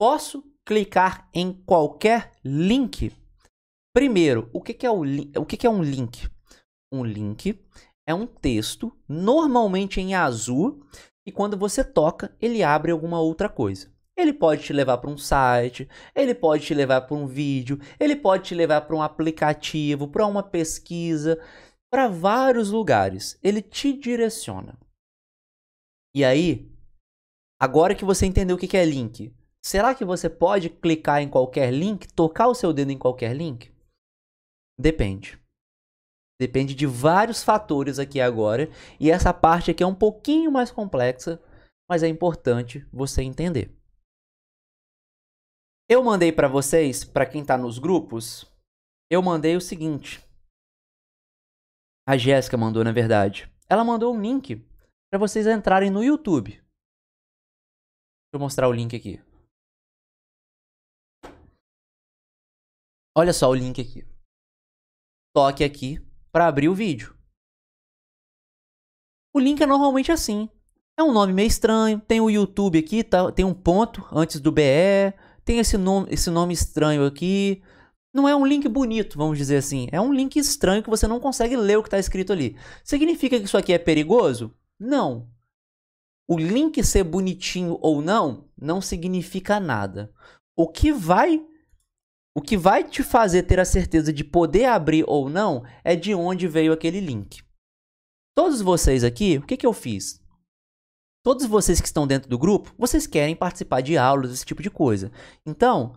Posso clicar em qualquer link? Primeiro, o que, é, o, o que é um link? Um link é um texto, normalmente em azul, e quando você toca, ele abre alguma outra coisa. Ele pode te levar para um site, ele pode te levar para um vídeo, ele pode te levar para um aplicativo, para uma pesquisa, para vários lugares. Ele te direciona. E aí, agora que você entendeu o que é link, Será que você pode clicar em qualquer link, tocar o seu dedo em qualquer link? Depende. Depende de vários fatores aqui agora, e essa parte aqui é um pouquinho mais complexa, mas é importante você entender. Eu mandei para vocês, para quem está nos grupos, eu mandei o seguinte. A Jéssica mandou, na verdade. Ela mandou um link para vocês entrarem no YouTube. Deixa eu mostrar o link aqui. Olha só o link aqui. Toque aqui para abrir o vídeo. O link é normalmente assim. É um nome meio estranho. Tem o YouTube aqui, tá, tem um ponto antes do BE. Tem esse nome, esse nome estranho aqui. Não é um link bonito, vamos dizer assim. É um link estranho que você não consegue ler o que está escrito ali. Significa que isso aqui é perigoso? Não. O link ser bonitinho ou não, não significa nada. O que vai o que vai te fazer ter a certeza de poder abrir ou não é de onde veio aquele link. Todos vocês aqui, o que, que eu fiz? Todos vocês que estão dentro do grupo, vocês querem participar de aulas, esse tipo de coisa. Então,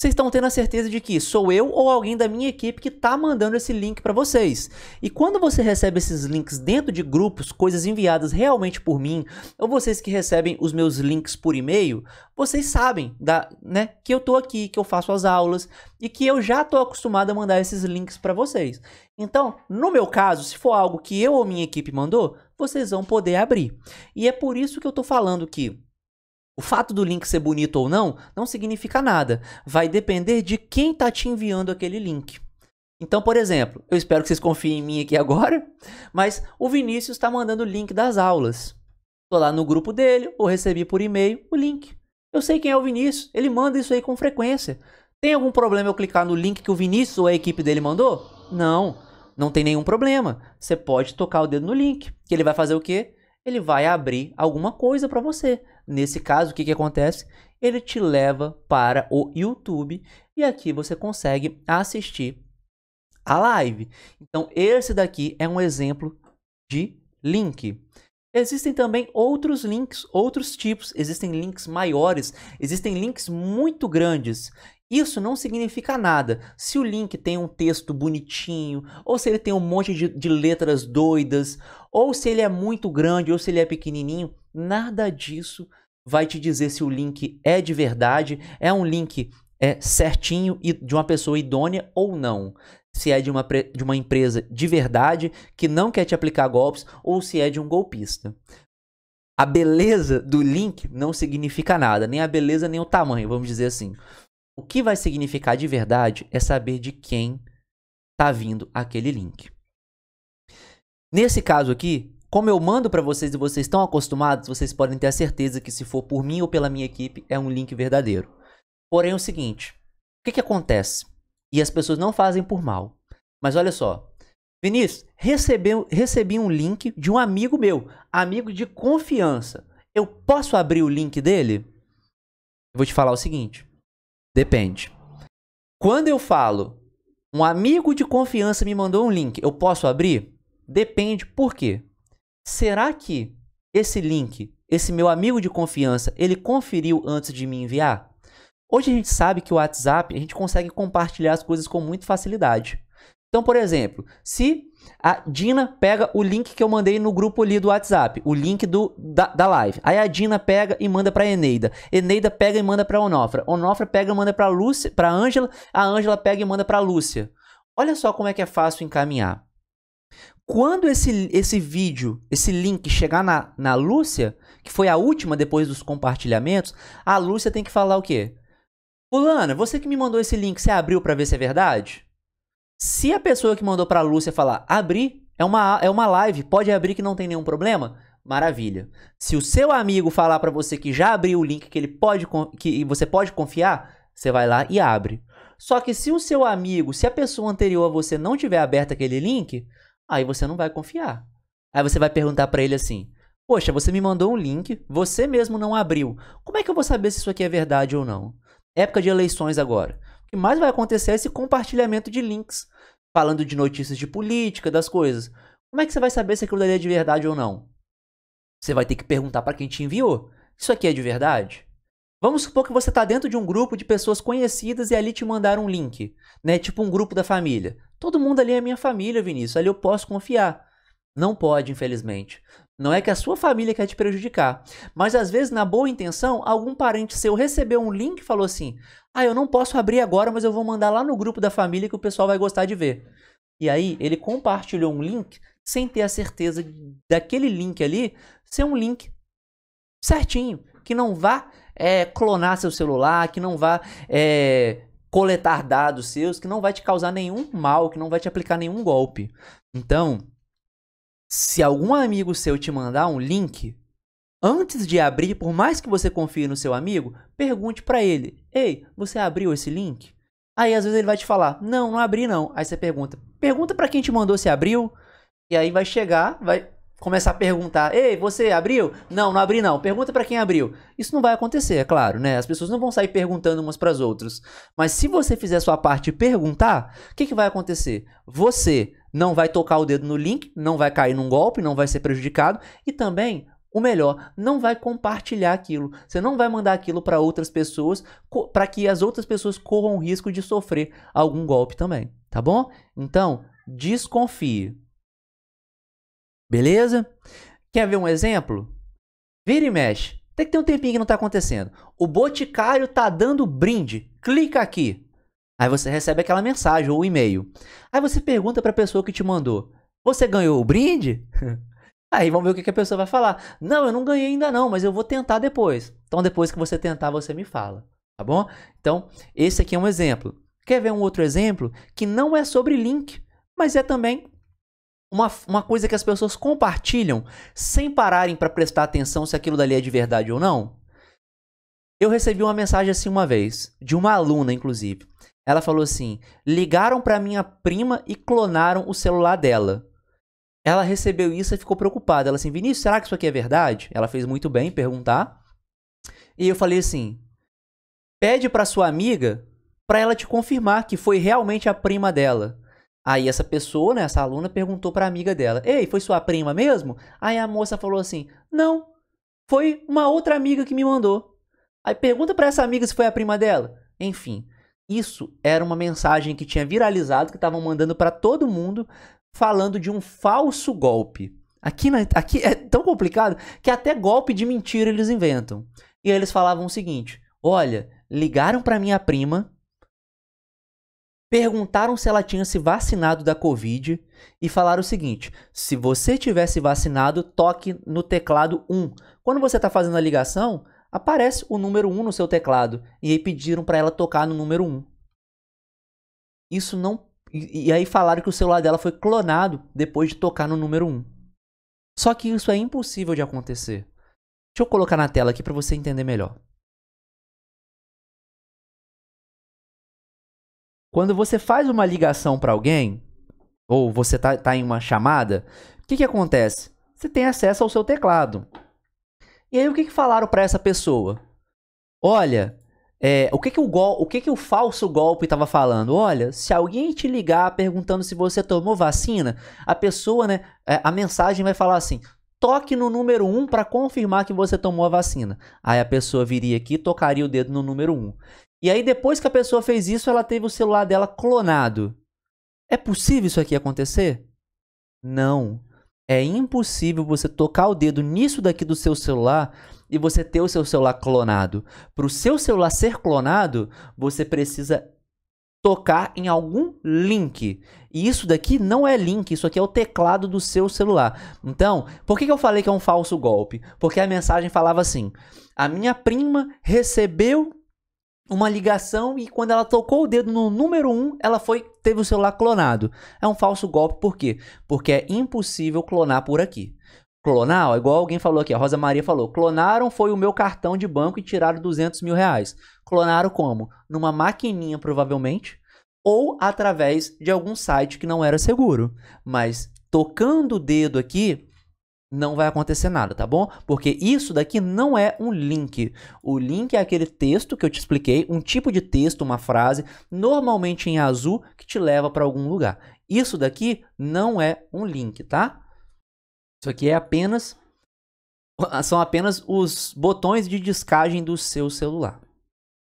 vocês estão tendo a certeza de que sou eu ou alguém da minha equipe que está mandando esse link para vocês. E quando você recebe esses links dentro de grupos, coisas enviadas realmente por mim, ou vocês que recebem os meus links por e-mail, vocês sabem da, né, que eu estou aqui, que eu faço as aulas e que eu já estou acostumado a mandar esses links para vocês. Então, no meu caso, se for algo que eu ou minha equipe mandou, vocês vão poder abrir. E é por isso que eu estou falando que o fato do link ser bonito ou não não significa nada. Vai depender de quem está te enviando aquele link. Então, por exemplo, eu espero que vocês confiem em mim aqui agora, mas o Vinícius está mandando o link das aulas. Estou lá no grupo dele, ou recebi por e-mail o link. Eu sei quem é o Vinícius, ele manda isso aí com frequência. Tem algum problema eu clicar no link que o Vinícius ou a equipe dele mandou? Não, não tem nenhum problema. Você pode tocar o dedo no link, que ele vai fazer o quê? Ele vai abrir alguma coisa para você. Nesse caso, o que, que acontece? Ele te leva para o YouTube e aqui você consegue assistir a live. Então, esse daqui é um exemplo de link. Existem também outros links, outros tipos, existem links maiores, existem links muito grandes. Isso não significa nada. Se o link tem um texto bonitinho, ou se ele tem um monte de, de letras doidas, ou se ele é muito grande, ou se ele é pequenininho, Nada disso vai te dizer se o link é de verdade, é um link é certinho e de uma pessoa idônea ou não. Se é de uma, de uma empresa de verdade que não quer te aplicar golpes ou se é de um golpista. A beleza do link não significa nada, nem a beleza nem o tamanho, vamos dizer assim. O que vai significar de verdade é saber de quem está vindo aquele link. Nesse caso aqui, como eu mando para vocês e vocês estão acostumados, vocês podem ter a certeza que se for por mim ou pela minha equipe, é um link verdadeiro. Porém, é o seguinte, o que, que acontece? E as pessoas não fazem por mal. Mas olha só, Vinícius, recebeu, recebi um link de um amigo meu, amigo de confiança. Eu posso abrir o link dele? Eu vou te falar o seguinte, depende. Quando eu falo, um amigo de confiança me mandou um link, eu posso abrir? Depende por quê? será que esse link, esse meu amigo de confiança, ele conferiu antes de me enviar? Hoje a gente sabe que o WhatsApp, a gente consegue compartilhar as coisas com muita facilidade. Então, por exemplo, se a Dina pega o link que eu mandei no grupo ali do WhatsApp, o link do, da, da live. Aí a Dina pega e manda para Eneida. Eneida pega e manda para Onofra. Onofra pega e manda para Lúcia, para Ângela. A Ângela pega e manda para Lúcia. Olha só como é que é fácil encaminhar. Quando esse, esse vídeo, esse link chegar na, na Lúcia, que foi a última depois dos compartilhamentos, a Lúcia tem que falar o quê? Fulana, você que me mandou esse link, você abriu para ver se é verdade? Se a pessoa que mandou para a Lúcia falar, abri, é uma, é uma live, pode abrir que não tem nenhum problema, maravilha. Se o seu amigo falar para você que já abriu o link, que, ele pode, que você pode confiar, você vai lá e abre. Só que se o seu amigo, se a pessoa anterior a você não tiver aberto aquele link, Aí você não vai confiar. Aí você vai perguntar para ele assim: Poxa, você me mandou um link, você mesmo não abriu. Como é que eu vou saber se isso aqui é verdade ou não? Época de eleições agora. O que mais vai acontecer é esse compartilhamento de links, falando de notícias de política, das coisas. Como é que você vai saber se aquilo ali é de verdade ou não? Você vai ter que perguntar para quem te enviou. Isso aqui é de verdade? Vamos supor que você está dentro de um grupo de pessoas conhecidas e ali te mandaram um link, né? Tipo um grupo da família. Todo mundo ali é minha família, Vinícius, ali eu posso confiar. Não pode, infelizmente. Não é que a sua família quer te prejudicar, mas às vezes, na boa intenção, algum parente seu recebeu um link e falou assim: Ah, eu não posso abrir agora, mas eu vou mandar lá no grupo da família que o pessoal vai gostar de ver. E aí, ele compartilhou um link sem ter a certeza daquele link ali ser um link certinho, que não vá é, clonar seu celular, que não vá é, coletar dados seus que não vai te causar nenhum mal, que não vai te aplicar nenhum golpe. Então, se algum amigo seu te mandar um link, antes de abrir, por mais que você confie no seu amigo, pergunte para ele: "Ei, você abriu esse link?" Aí às vezes ele vai te falar: "Não, não abri não". Aí você pergunta: "Pergunta para quem te mandou se abriu?" E aí vai chegar, vai começar a perguntar: "Ei, você abriu?" "Não, não abri não". Pergunta para quem abriu. Isso não vai acontecer, é claro, né? As pessoas não vão sair perguntando umas para as outras. Mas se você fizer a sua parte e perguntar, o que, que vai acontecer? Você não vai tocar o dedo no link, não vai cair num golpe, não vai ser prejudicado e também o melhor, não vai compartilhar aquilo. Você não vai mandar aquilo para outras pessoas, para que as outras pessoas corram o risco de sofrer algum golpe também, tá bom? Então, desconfie. Beleza? Quer ver um exemplo? Vira e mexe. Tem que ter um tempinho que não está acontecendo. O Boticário tá dando brinde. Clica aqui. Aí você recebe aquela mensagem ou e-mail. Aí você pergunta para a pessoa que te mandou: Você ganhou o brinde? Aí vamos ver o que a pessoa vai falar. Não, eu não ganhei ainda não, mas eu vou tentar depois. Então depois que você tentar, você me fala, tá bom? Então, esse aqui é um exemplo. Quer ver um outro exemplo que não é sobre link, mas é também uma, uma coisa que as pessoas compartilham sem pararem para prestar atenção se aquilo dali é de verdade ou não? Eu recebi uma mensagem assim uma vez, de uma aluna, inclusive. Ela falou assim: ligaram para minha prima e clonaram o celular dela. Ela recebeu isso e ficou preocupada. Ela assim, Vinícius, será que isso aqui é verdade? Ela fez muito bem perguntar. E eu falei assim: pede para sua amiga para ela te confirmar que foi realmente a prima dela. Aí essa pessoa, né, essa aluna, perguntou para a amiga dela: Ei, foi sua prima mesmo? Aí a moça falou assim: Não, foi uma outra amiga que me mandou. Aí pergunta para essa amiga se foi a prima dela. Enfim, isso era uma mensagem que tinha viralizado, que estavam mandando para todo mundo, falando de um falso golpe. Aqui, na, aqui é tão complicado que até golpe de mentira eles inventam. E aí eles falavam o seguinte: Olha, ligaram para minha prima perguntaram se ela tinha se vacinado da Covid e falaram o seguinte: se você tivesse vacinado, toque no teclado 1. Quando você está fazendo a ligação, aparece o número 1 no seu teclado. E aí pediram para ela tocar no número 1. Isso não. E, e aí falaram que o celular dela foi clonado depois de tocar no número 1. Só que isso é impossível de acontecer. Deixa eu colocar na tela aqui para você entender melhor. Quando você faz uma ligação para alguém, ou você está tá em uma chamada, o que, que acontece? Você tem acesso ao seu teclado. E aí o que, que falaram para essa pessoa? Olha, é, o que que o, o que que o falso golpe estava falando? Olha, se alguém te ligar perguntando se você tomou vacina, a pessoa, né, é, a mensagem vai falar assim: toque no número 1 um para confirmar que você tomou a vacina. Aí a pessoa viria aqui e tocaria o dedo no número 1. Um. E aí depois que a pessoa fez isso, ela teve o celular dela clonado. É possível isso aqui acontecer? Não. É impossível você tocar o dedo nisso daqui do seu celular e você ter o seu celular clonado. Para o seu celular ser clonado, você precisa tocar em algum link. E isso daqui não é link, isso aqui é o teclado do seu celular. Então, por que, que eu falei que é um falso golpe? Porque a mensagem falava assim: a minha prima recebeu uma ligação e quando ela tocou o dedo no número 1, ela foi teve o celular clonado. É um falso golpe por quê? Porque é impossível clonar por aqui clonar, ó, é igual alguém falou aqui, a Rosa Maria falou, clonaram foi o meu cartão de banco e tiraram 200 mil reais. Clonaram como? Numa maquininha, provavelmente, ou através de algum site que não era seguro. Mas tocando o dedo aqui, não vai acontecer nada, tá bom? Porque isso daqui não é um link. O link é aquele texto que eu te expliquei, um tipo de texto, uma frase, normalmente em azul, que te leva para algum lugar. Isso daqui não é um link, tá? Isso aqui é apenas são apenas os botões de descagem do seu celular.